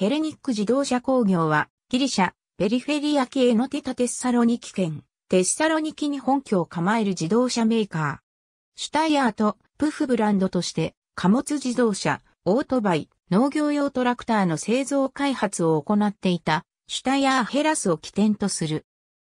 ヘレニック自動車工業は、ギリシャ、ペリフェリア系のテタテッサロニキ県、テッサロニキに本拠を構える自動車メーカー。シュタイヤーとプフブランドとして、貨物自動車、オートバイ、農業用トラクターの製造開発を行っていた、シュタイヤーヘラスを起点とする。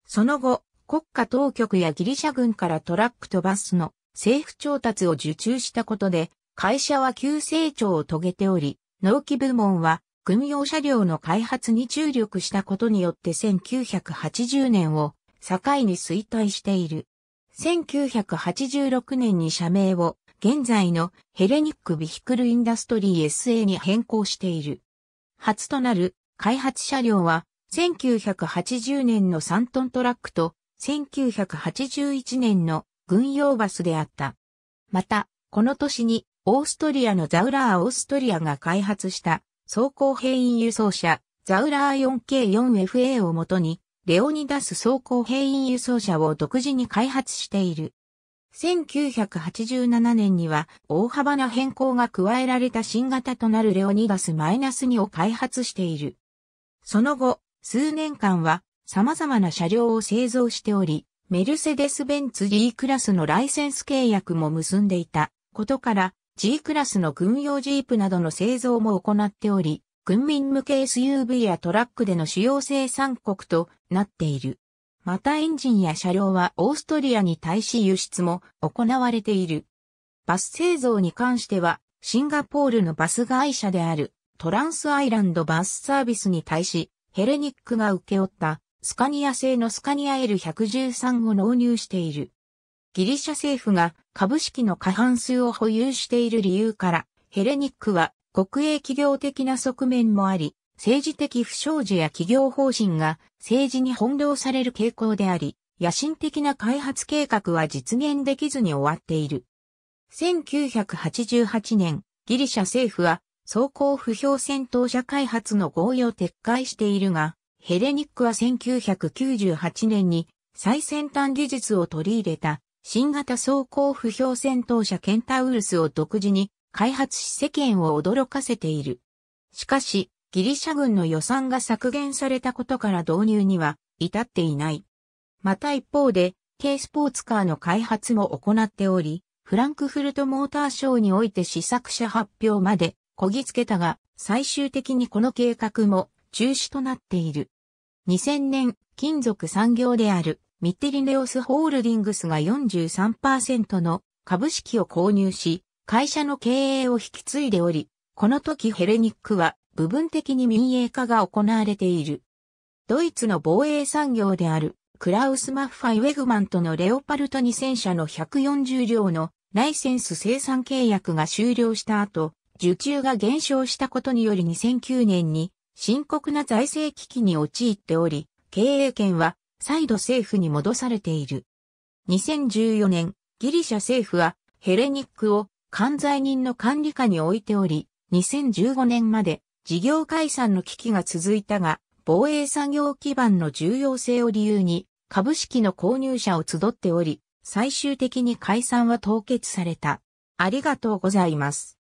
その後、国家当局やギリシャ軍からトラックとバスの政府調達を受注したことで、会社は急成長を遂げており、農機部門は軍用車両の開発に注力したことによって1980年を境に衰退している。1986年に社名を現在のヘレニック・ビヒクル・インダストリー SA に変更している。初となる開発車両は1980年の3トントラックと1981年の軍用バスであった。また、この年にオーストリアのザウラー・オーストリアが開発した装甲兵員輸送車、ザウラー 4K4FA をもとに、レオニダス装甲兵員輸送車を独自に開発している。1987年には大幅な変更が加えられた新型となるレオニダス -2 を開発している。その後、数年間は様々な車両を製造しており、メルセデス・ベンツ D クラスのライセンス契約も結んでいたことから、G クラスの軍用ジープなどの製造も行っており、軍民向け SUV やトラックでの主要生産国となっている。またエンジンや車両はオーストリアに対し輸出も行われている。バス製造に関しては、シンガポールのバス会社であるトランスアイランドバスサービスに対し、ヘレニックが請け負ったスカニア製のスカニア L113 を納入している。ギリシャ政府が株式の過半数を保有している理由から、ヘレニックは国営企業的な側面もあり、政治的不祥事や企業方針が政治に翻弄される傾向であり、野心的な開発計画は実現できずに終わっている。1988年、ギリシャ政府は、走行不評戦闘車開発の合意を撤回しているが、ヘレニックは1998年に最先端技術を取り入れた新型装甲不評戦闘車ケンタウルスを独自に開発し世間を驚かせている。しかし、ギリシャ軍の予算が削減されたことから導入には至っていない。また一方で、軽スポーツカーの開発も行っており、フランクフルトモーターショーにおいて試作車発表までこぎつけたが、最終的にこの計画も中止となっている。2000年、金属産業であるミッテリネオスホールディングスが43%の株式を購入し、会社の経営を引き継いでおり、この時ヘレニックは部分的に民営化が行われている。ドイツの防衛産業であるクラウス・マッファイ・ウェグマンとのレオパルト2000社の140両のライセンス生産契約が終了した後、受注が減少したことにより2009年に深刻な財政危機に陥っており、経営権は再度政府に戻されている。2014年、ギリシャ政府はヘレニックを管財人の管理下に置いており、2015年まで事業解散の危機が続いたが、防衛産業基盤の重要性を理由に株式の購入者を集っており、最終的に解散は凍結された。ありがとうございます。